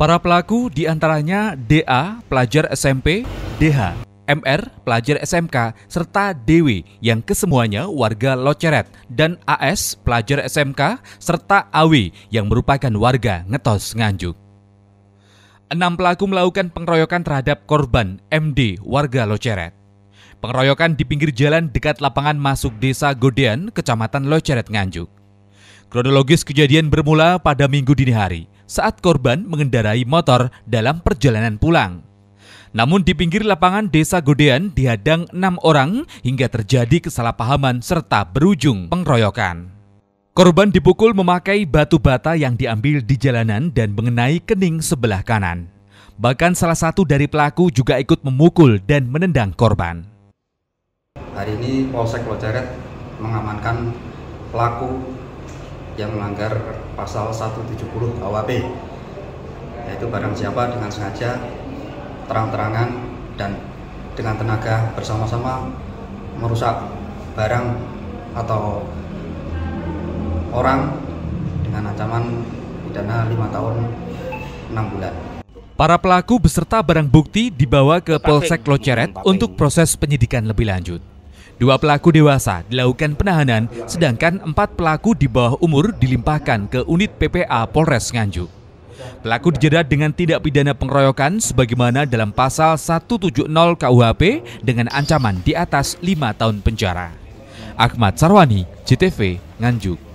Para pelaku diantaranya DA, pelajar SMP, DH, MR, pelajar SMK, serta DW yang kesemuanya warga Loceret, dan AS, pelajar SMK, serta AW yang merupakan warga Ngetos Nganjuk. Enam pelaku melakukan pengeroyokan terhadap korban MD warga Loceret. Pengeroyokan di pinggir jalan dekat lapangan masuk desa Godean, kecamatan Loceret Nganjuk. Kronologis kejadian bermula pada minggu dini hari saat korban mengendarai motor dalam perjalanan pulang. Namun di pinggir lapangan desa Godean dihadang enam orang hingga terjadi kesalahpahaman serta berujung pengeroyokan. Korban dipukul memakai batu bata yang diambil di jalanan dan mengenai kening sebelah kanan. Bahkan salah satu dari pelaku juga ikut memukul dan menendang korban. Hari ini Polsek Loceret mengamankan pelaku yang melanggar pasal 170 KUHP yaitu barang siapa dengan sengaja terang-terangan dan dengan tenaga bersama-sama merusak barang atau orang dengan ancaman pidana 5 tahun 6 bulan. Para pelaku beserta barang bukti dibawa ke Polsek Loceret untuk proses penyidikan lebih lanjut. Dua pelaku dewasa dilakukan penahanan, sedangkan empat pelaku di bawah umur dilimpahkan ke unit PPA Polres Nganjuk. Pelaku dijerat dengan tidak pidana pengeroyokan sebagaimana dalam pasal 170 KUHP dengan ancaman di atas 5 tahun penjara. Ahmad Sarwani, JTV, Nganjuk.